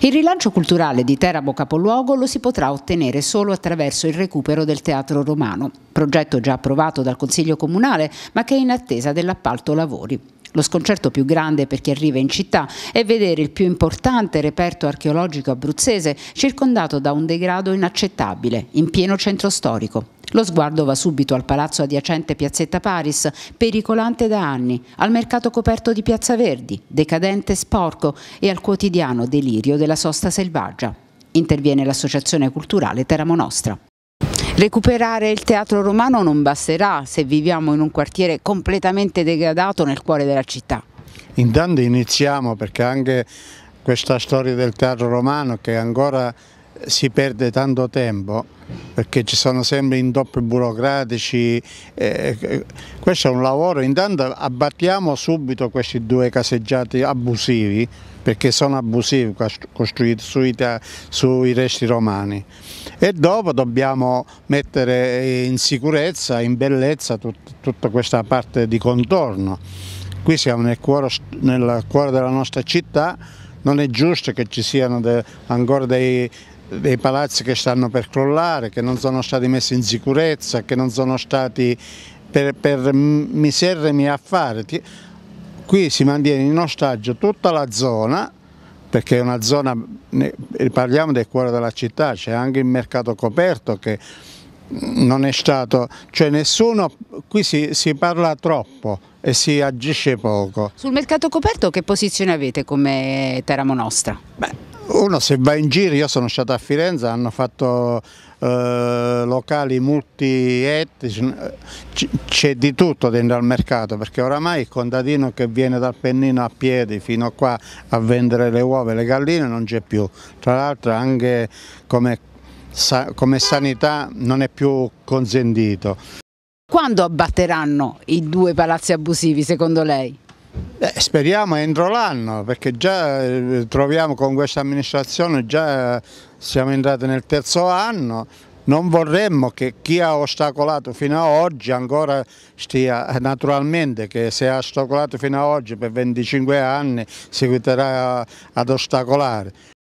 Il rilancio culturale di Teramo Capoluogo lo si potrà ottenere solo attraverso il recupero del teatro romano, progetto già approvato dal Consiglio Comunale ma che è in attesa dell'appalto lavori. Lo sconcerto più grande per chi arriva in città è vedere il più importante reperto archeologico abruzzese circondato da un degrado inaccettabile, in pieno centro storico. Lo sguardo va subito al palazzo adiacente Piazzetta Paris, pericolante da anni, al mercato coperto di Piazza Verdi, decadente e sporco, e al quotidiano delirio della sosta selvaggia. Interviene l'associazione culturale Teramo Nostra. Recuperare il teatro romano non basterà se viviamo in un quartiere completamente degradato nel cuore della città. Intanto iniziamo perché anche questa storia del teatro romano che ancora si perde tanto tempo perché ci sono sempre intoppi burocratici, eh, eh, questo è un lavoro, intanto abbattiamo subito questi due caseggiati abusivi perché sono abusivi costruiti sui, sui resti romani e dopo dobbiamo mettere in sicurezza, in bellezza tut, tutta questa parte di contorno. Qui siamo nel cuore, nel cuore della nostra città, non è giusto che ci siano de, ancora dei dei palazzi che stanno per crollare, che non sono stati messi in sicurezza, che non sono stati per, per miserrimi affari. Qui si mantiene in ostaggio tutta la zona, perché è una zona, parliamo del cuore della città, c'è anche il mercato coperto che non è stato, cioè nessuno, qui si, si, parla troppo e si agisce poco. Sul mercato coperto che posizione avete come Teramo Nostra? Beh, uno se va in giro, io sono stato a Firenze, hanno fatto eh, locali multietnici, c'è di tutto dentro al mercato perché oramai il contadino che viene dal Pennino a piedi fino a qua a vendere le uova e le galline non c'è più, tra l'altro anche come, come sanità non è più consentito. Quando abbatteranno i due palazzi abusivi secondo lei? Beh, speriamo entro l'anno perché già eh, troviamo con questa amministrazione, già eh, siamo entrati nel terzo anno, non vorremmo che chi ha ostacolato fino ad oggi ancora stia, eh, naturalmente che se ha ostacolato fino ad oggi per 25 anni seguiterà ad ostacolare.